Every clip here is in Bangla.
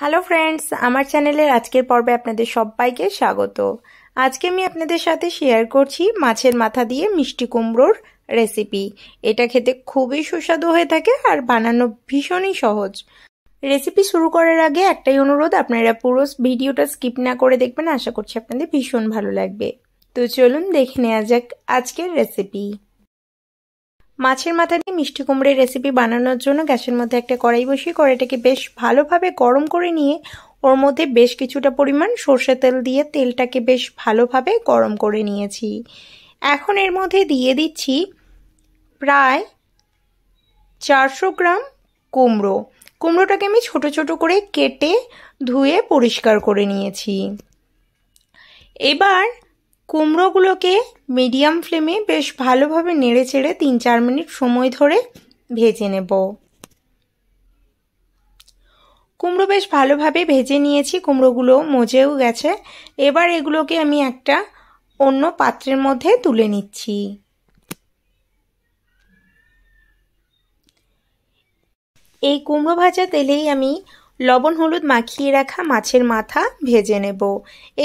হ্যালো ফ্রেন্ডস আমার চ্যানেলের আজকের পর্বে আপনাদের সবাইকে স্বাগত আজকে আমি আপনাদের সাথে শেয়ার করছি মাছের মাথা দিয়ে মিষ্টি কুমড়োর রেসিপি এটা খেতে খুবই সুস্বাদু হয়ে থাকে আর বানানো ভীষণই সহজ রেসিপি শুরু করার আগে একটাই অনুরোধ আপনারা পুরো ভিডিওটা স্কিপ না করে দেখবেন আশা করছি আপনাদের ভীষণ ভালো লাগবে তো চলুন দেখে নেওয়া যাক আজকের রেসিপি মাছের মাথা দিয়ে মিষ্টি কুমড়ের রেসিপি বানানোর জন্য গ্যাসের মধ্যে একটা কড়াই বসিয়ে কড়াইটাকে বেশ ভালোভাবে গরম করে নিয়ে ওর মধ্যে বেশ কিছুটা পরিমাণ সর্ষে তেল দিয়ে তেলটাকে বেশ ভালোভাবে গরম করে নিয়েছি এখন এর মধ্যে দিয়ে দিচ্ছি প্রায় চারশো গ্রাম কুমড়ো কুমড়োটাকে আমি ছোট ছোট করে কেটে ধুয়ে পরিষ্কার করে নিয়েছি এবার কুমড়োগুলোকে মিডিয়াম ফ্লেমে বেশ ভালোভাবে নেড়ে চেড়ে তিন চার মিনিট সময় ধরে ভেজে নেব কুমড়ো বেশ ভালোভাবে ভেজে নিয়েছি কুমড়োগুলো মজেও গেছে এবার এগুলোকে আমি একটা অন্য পাত্রের মধ্যে তুলে নিচ্ছি এই কুমড়ো ভাজা তেলেই আমি লবণ হলুদ মাখিয়ে রাখা মাছের মাথা ভেজে নেব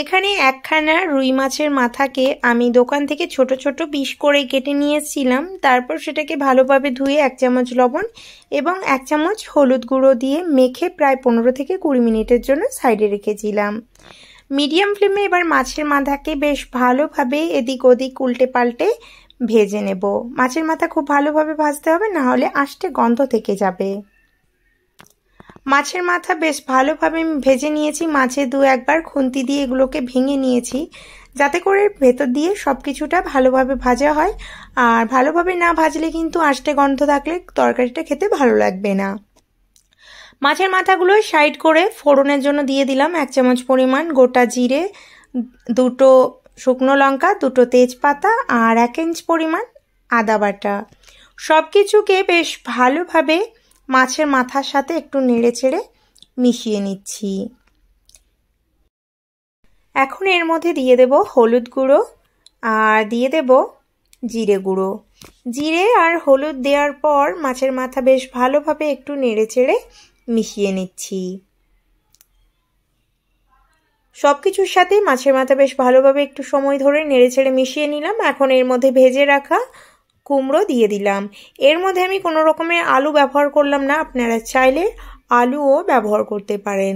এখানে একখানা রুই মাছের মাথাকে আমি দোকান থেকে ছোট ছোট পিস করে কেটে নিয়েছিলাম তারপর সেটাকে ভালোভাবে ধুয়ে এক চামচ লবণ এবং এক চামচ হলুদ গুঁড়ো দিয়ে মেখে প্রায় পনেরো থেকে কুড়ি মিনিটের জন্য সাইডে রেখেছিলাম মিডিয়াম ফ্লেমে এবার মাছের মাথাকে বেশ ভালোভাবে এদিক ওদিক উল্টে পাল্টে ভেজে নেব মাছের মাথা খুব ভালোভাবে ভাজতে হবে না হলে আষ্টে গন্ধ থেকে যাবে মাছের মাথা বেশ ভালোভাবে আমি ভেজে নিয়েছি মাছে দু একবার খুন্তি দিয়ে এগুলোকে ভেঙে নিয়েছি যাতে করে ভেতর দিয়ে সব কিছুটা ভালোভাবে ভাজা হয় আর ভালোভাবে না ভাজলে কিন্তু আঁচটে গন্ধ থাকলে তরকারিটা খেতে ভালো লাগবে না মাছের মাথাগুলো সাইড করে ফোড়নের জন্য দিয়ে দিলাম এক চামচ পরিমাণ গোটা জিরে দুটো শুকনো লঙ্কা দুটো তেজপাতা আর এক ইঞ্চ পরিমাণ আদা বাটা সব কিছুকে বেশ ভালোভাবে মাছের মাথার সাথে একটু নেড়ে চেড়ে মিশিয়ে নিচ্ছি এখন এর মধ্যে দিয়ে দেব হলুদ গুঁড়ো আর দিয়ে দেব জিরে গুঁড়ো জিরে আর হলুদ দেওয়ার পর মাছের মাথা বেশ ভালোভাবে একটু নেড়ে চেড়ে মিশিয়ে নিচ্ছি সব কিছুর সাথে মাছের মাথা বেশ ভালোভাবে একটু সময় ধরে নেড়ে ছেড়ে মিশিয়ে নিলাম এখন এর মধ্যে ভেজে রাখা কুমড়ো দিয়ে দিলাম এর মধ্যে আমি কোনো রকমের আলু ব্যবহার করলাম না আপনারা চাইলে আলুও ব্যবহার করতে পারেন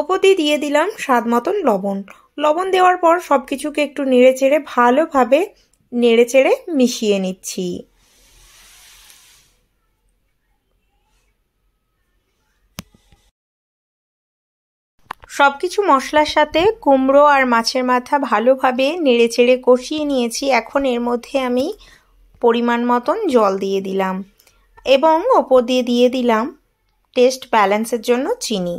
ওপতি দিয়ে দিয়ে দিলাম স্বাদ মতন লবণ লবণ দেওয়ার পর সব কিছুকে একটু নেড়ে চেড়ে ভালোভাবে নেড়ে চেড়ে মিশিয়ে নিচ্ছি সব কিছু মশলার সাথে কুমড়ো আর মাছের মাথা ভালোভাবে নেড়ে চেড়ে কষিয়ে নিয়েছি এখন এর মধ্যে আমি পরিমাণ মতন জল দিয়ে দিলাম এবং ওপর দিয়ে দিয়ে দিলাম টেস্ট ব্যালেন্সের জন্য চিনি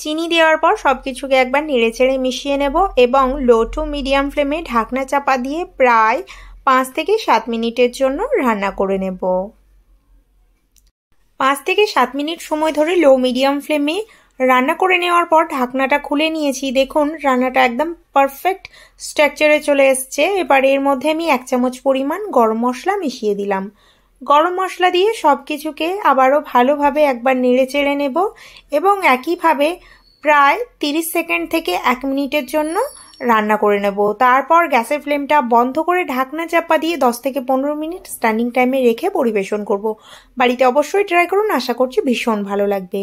চিনি দেওয়ার পর সব কিছুকে একবার নেড়েচেড়ে মিশিয়ে নেব এবং লো টু মিডিয়াম ফ্লেমে ঢাকনা চাপা দিয়ে প্রায় পাঁচ থেকে সাত মিনিটের জন্য রান্না করে নেব পাঁচ থেকে সাত মিনিট সময় ধরে লো মিডিয়াম ফ্লেমে রান্না করে নেওয়ার পর ঢাকনাটা খুলে নিয়েছি দেখুন রান্নাটা একদম পারফেক্ট স্ট্রাকচারে চলে এসছে এবার এর মধ্যে আমি এক চামচ পরিমাণ গরম মশলা মিশিয়ে দিলাম গরম মশলা দিয়ে সব কিছুকে আবারও ভালোভাবে একবার নেড়ে চেড়ে নেব এবং একইভাবে প্রায় 30 সেকেন্ড থেকে এক মিনিটের জন্য রান্না করে নেব তারপর গ্যাসের ফ্লেমটা বন্ধ করে ঢাকনা চাপা দিয়ে দশ থেকে পনেরো মিনিট স্ট্যান্ডিং টাইমে রেখে পরিবেশন করব। বাড়িতে অবশ্যই ট্রাই করুন আশা করছি ভীষণ ভালো লাগবে